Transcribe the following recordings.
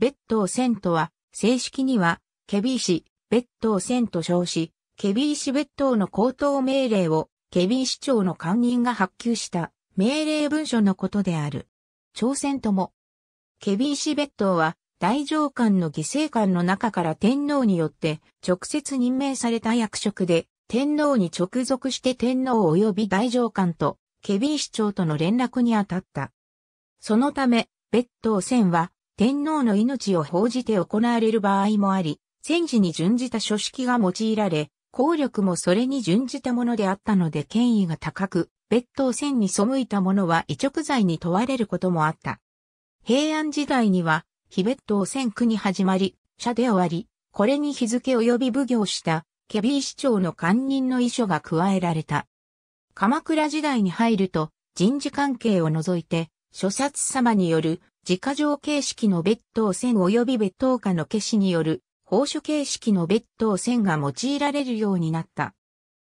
別当線とは、正式には、ケビー氏、別当線と称し、ケビー氏。別当の高等命令を、ケビー市長の官人が発給した命令文書のことである。朝鮮とも。ケビー氏。別当は、大上官の犠牲官の中から天皇によって直接任命された役職で、天皇に直属して天皇及び大上官と、ケビー市長との連絡に当たった。そのため、別当線は、天皇の命を報じて行われる場合もあり、戦時に準じた書式が用いられ、効力もそれに準じたものであったので権威が高く、別当戦に背いた者は移直罪に問われることもあった。平安時代には、非別当戦区に始まり、社で終わり、これに日付及び奉行した、ケビー市長の官人の遺書が加えられた。鎌倉時代に入ると、人事関係を除いて、諸殺様による自家錠形式の別当線及び別当下の消しによる報酬形式の別当線が用いられるようになった。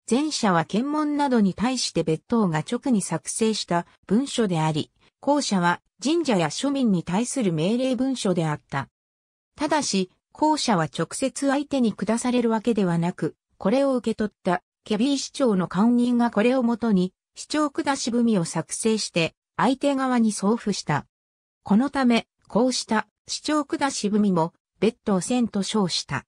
前者は検問などに対して別当が直に作成した文書であり、後者は神社や庶民に対する命令文書であった。ただし、後者は直接相手に下されるわけではなく、これを受け取ったケビー市長の官人がこれをもとに、市長下し文を作成して、相手側に送付した。このため、こうした市長下渋みも別途戦と称した。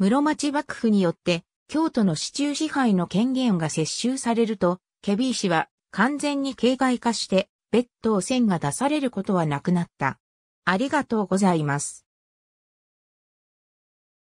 室町幕府によって京都の市中支配の権限が接収されると、ケビー氏は完全に形骸化して別途戦が出されることはなくなった。ありがとうございます。